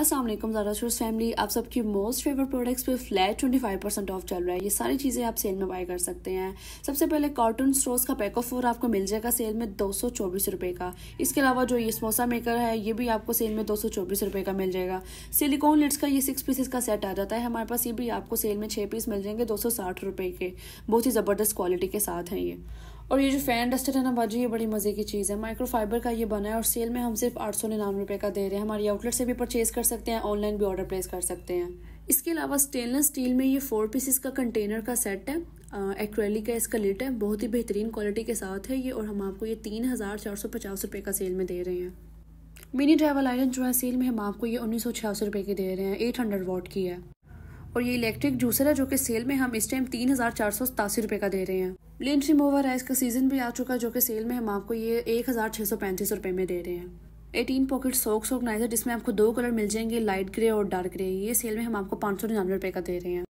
असलम ज़्यादा shores family आप सबकी मोस्ट फेवर प्रोडक्ट्स पे फ्लैट 25 परसेंट ऑफ चल रहा है ये सारी चीज़ें आप सेल में बाय कर सकते हैं सबसे पहले कार्टून स्टोर्स का पैक ऑफ फोर आपको मिल जाएगा सेल में दो सौ चौबीस रुपये का इसके अलावा जो ये समोसा मेकर है ये भी आपको सेल में दो सौ चौबीस रुपये का मिल जाएगा सिलिकॉन लिट्स का ये सिक्स पीसेस का सेट आ जाता है हमारे पास ये भी आपको सेल में छः पीस मिल जाएंगे दो सौ साठ रुपये के बहुत ही ज़बरदस्त क्वालिटी के साथ हैं ये और ये जो फैन डस्टर है ना भाजी ये बड़ी मज़े की चीज़ है माइक्रोफाइबर का ये बना है और सेल में हम सिर्फ आठ सौ निन्यानवे रुपये का दे रहे हैं हमारी आउटलेट से भी परचेज कर सकते हैं ऑनलाइन भी ऑर्डर प्लेस कर सकते हैं इसके अलावा स्टेनलेस स्टील में ये फोर पीसेस का कंटेनर का सेट है एक्रेलिक का इसका लिट है बहुत ही बेहतरीन क्वालिटी के साथ है ये और हम आपको ये तीन हज़ार चार सौ पचास रुपये का सेल में दे रहे हैं मिनी ट्रैवल आयरन जो है सेल में हम आपको ये उन्नीस सौ छियासी रुपये की दे रहे हैं एट हंड्रेड वॉट की है और ये इलेक्ट्रिक जूसर है जो कि सेल में हम इस टाइम तीन हज़ार चार सौ सतासी रुपये का दे रहे हैं प्लेन रिमूवर है इसका सीजन भी आ चुका है जो कि सेल में हम आपको ये एक हज़ार छः सौ पैंतीस रुपये में दे रहे हैं एटीन पॉकेट सॉक्स ऑर्गनाइजर जिसमें आपको दो कलर मिल जाएंगे लाइट ग्रे और डार्क ग्रे ये सेल में हम आपको पाँच सौ निन्यानवे रुपये का दे रहे हैं